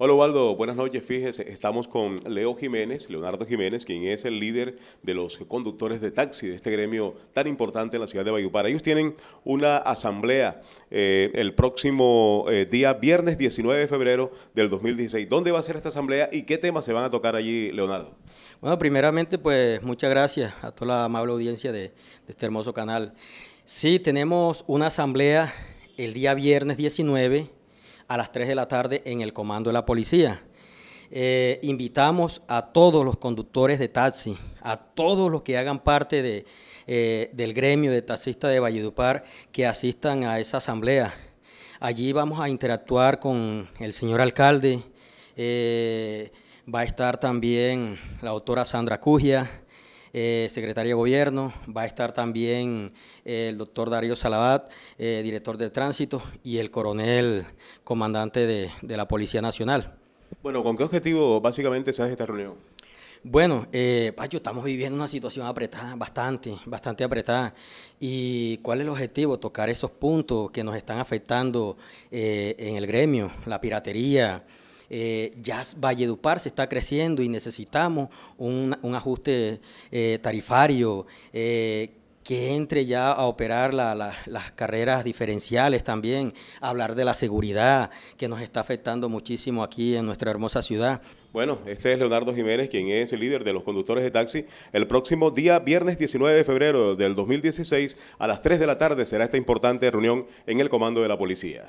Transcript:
Hola Waldo, buenas noches. Fíjese, estamos con Leo Jiménez, Leonardo Jiménez, quien es el líder de los conductores de taxi de este gremio tan importante en la ciudad de Bayupara. Ellos tienen una asamblea eh, el próximo eh, día, viernes 19 de febrero del 2016. ¿Dónde va a ser esta asamblea y qué temas se van a tocar allí, Leonardo? Bueno, primeramente, pues muchas gracias a toda la amable audiencia de, de este hermoso canal. Sí, tenemos una asamblea el día viernes 19 a las 3 de la tarde en el comando de la policía. Eh, invitamos a todos los conductores de taxi, a todos los que hagan parte de, eh, del gremio de taxistas de Valledupar que asistan a esa asamblea. Allí vamos a interactuar con el señor alcalde, eh, va a estar también la autora Sandra Cugia, eh, secretaria de Gobierno, va a estar también eh, el doctor Darío Salabat, eh, director de tránsito, y el coronel comandante de, la Policía Nacional. Bueno, ¿con qué objetivo básicamente se hace esta reunión? Bueno, eh, Pacho, estamos viviendo una situación apretada, bastante, bastante apretada. ¿Y cuál es el objetivo? Tocar esos puntos que nos están afectando en el gremio, la piratería, eh, ya Valledupar se está creciendo y necesitamos un, ajuste eh, tarifario. Eh, que entre ya a operar las carreras diferenciales también, hablar de la seguridad que nos está afectando muchísimo aquí en nuestra hermosa ciudad. Bueno, este es Leonardo Jiménez, quien es el líder de los conductores de taxi. El próximo día, viernes 19 de febrero del 2016, a las 3 de la tarde, será esta importante reunión en el comando de la policía.